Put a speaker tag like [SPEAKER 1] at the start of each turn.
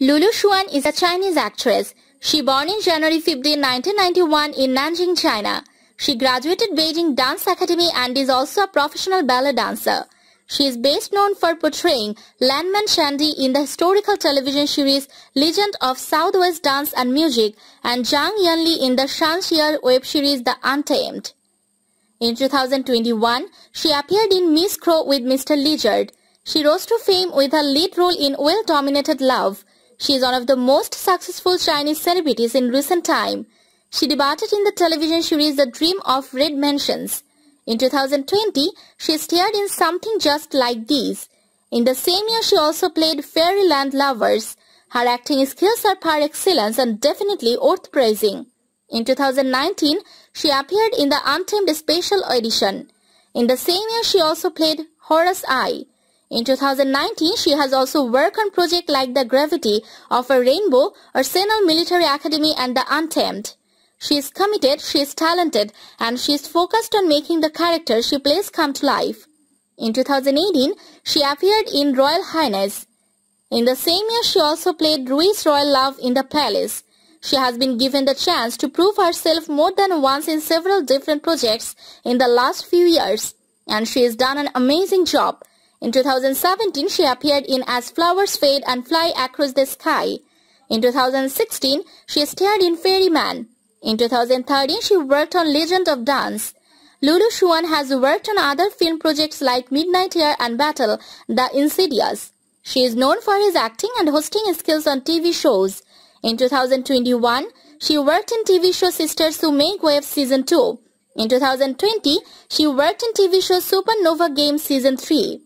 [SPEAKER 1] Lulu Xuan is a Chinese actress. She born in January 15, 1991 in Nanjing, China. She graduated Beijing Dance Academy and is also a professional ballet dancer. She is best known for portraying Landman Shandy in the historical television series Legend of Southwest Dance and Music and Zhang Yanli in the Shanxier web series The Untamed. In 2021, she appeared in Miss Crow with Mr. Lizard. She rose to fame with her lead role in well-dominated Love, she is one of the most successful Chinese celebrities in recent time. She debuted in the television series The Dream of Red Mansions. In 2020, she starred in something just like this. In the same year, she also played Fairyland Lovers. Her acting skills are par excellence and definitely worth praising. In 2019, she appeared in the Untamed Special Edition. In the same year, she also played Horace I. In 2019, she has also worked on projects like The Gravity of a Rainbow, Arsenal Military Academy and The Untamed. She is committed, she is talented, and she is focused on making the character she plays come to life. In 2018, she appeared in Royal Highness. In the same year, she also played Rui's Royal Love in The Palace. She has been given the chance to prove herself more than once in several different projects in the last few years, and she has done an amazing job. In 2017, she appeared in As Flowers Fade and Fly Across the Sky. In 2016, she starred in Fairyman. In 2013, she worked on Legend of Dance. Lulu Shuan has worked on other film projects like Midnight Air and Battle, The Insidious. She is known for his acting and hosting skills on TV shows. In 2021, she worked in TV show Sisters Who Make Waves Season 2. In 2020, she worked in TV show Supernova Game Season 3.